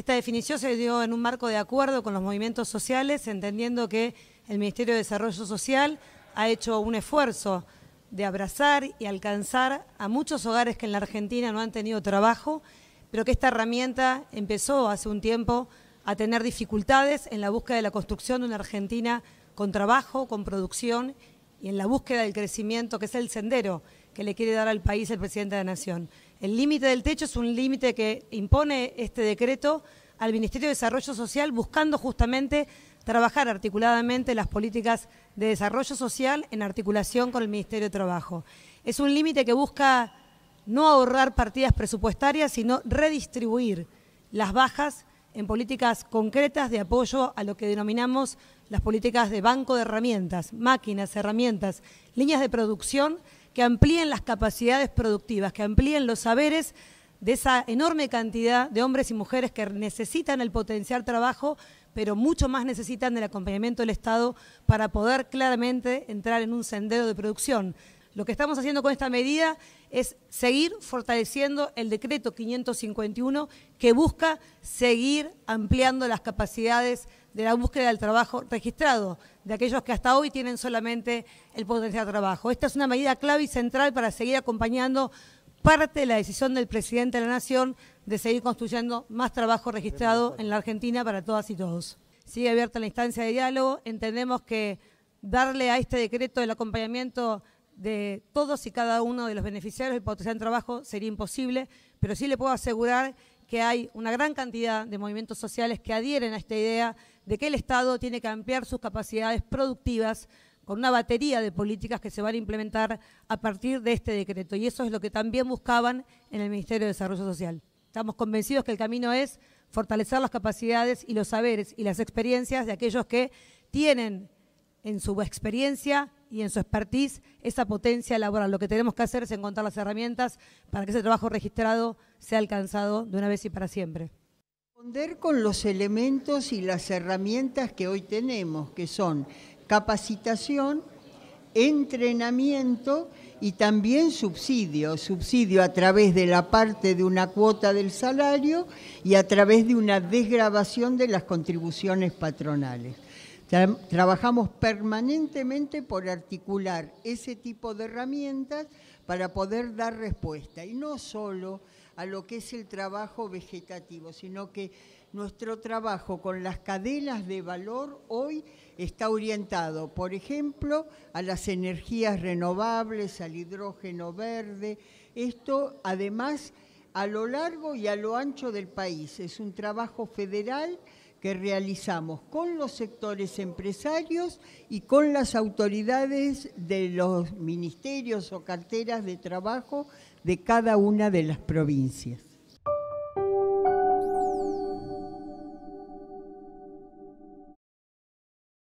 Esta definición se dio en un marco de acuerdo con los movimientos sociales, entendiendo que el Ministerio de Desarrollo Social ha hecho un esfuerzo de abrazar y alcanzar a muchos hogares que en la Argentina no han tenido trabajo, pero que esta herramienta empezó hace un tiempo a tener dificultades en la búsqueda de la construcción de una Argentina con trabajo, con producción y en la búsqueda del crecimiento, que es el sendero que le quiere dar al país el presidente de la Nación. El límite del techo es un límite que impone este decreto al Ministerio de Desarrollo Social buscando justamente trabajar articuladamente las políticas de desarrollo social en articulación con el Ministerio de Trabajo. Es un límite que busca no ahorrar partidas presupuestarias, sino redistribuir las bajas en políticas concretas de apoyo a lo que denominamos las políticas de banco de herramientas, máquinas, herramientas, líneas de producción que amplíen las capacidades productivas, que amplíen los saberes de esa enorme cantidad de hombres y mujeres que necesitan el potencial trabajo, pero mucho más necesitan del acompañamiento del Estado para poder claramente entrar en un sendero de producción lo que estamos haciendo con esta medida es seguir fortaleciendo el decreto 551 que busca seguir ampliando las capacidades de la búsqueda del trabajo registrado, de aquellos que hasta hoy tienen solamente el potencial de trabajo. Esta es una medida clave y central para seguir acompañando parte de la decisión del presidente de la Nación de seguir construyendo más trabajo registrado en la Argentina para todas y todos. Sigue abierta la instancia de diálogo. Entendemos que darle a este decreto el acompañamiento de todos y cada uno de los beneficiarios del potencial de trabajo sería imposible, pero sí le puedo asegurar que hay una gran cantidad de movimientos sociales que adhieren a esta idea de que el Estado tiene que ampliar sus capacidades productivas con una batería de políticas que se van a implementar a partir de este decreto. Y eso es lo que también buscaban en el Ministerio de Desarrollo Social. Estamos convencidos que el camino es fortalecer las capacidades y los saberes y las experiencias de aquellos que tienen en su experiencia y en su expertise esa potencia laboral. Lo que tenemos que hacer es encontrar las herramientas para que ese trabajo registrado sea alcanzado de una vez y para siempre. Responder con los elementos y las herramientas que hoy tenemos, que son capacitación, entrenamiento y también subsidio, subsidio a través de la parte de una cuota del salario y a través de una desgrabación de las contribuciones patronales trabajamos permanentemente por articular ese tipo de herramientas para poder dar respuesta, y no solo a lo que es el trabajo vegetativo, sino que nuestro trabajo con las cadenas de valor hoy está orientado, por ejemplo, a las energías renovables, al hidrógeno verde. Esto, además, a lo largo y a lo ancho del país. Es un trabajo federal que realizamos con los sectores empresarios y con las autoridades de los ministerios o carteras de trabajo de cada una de las provincias.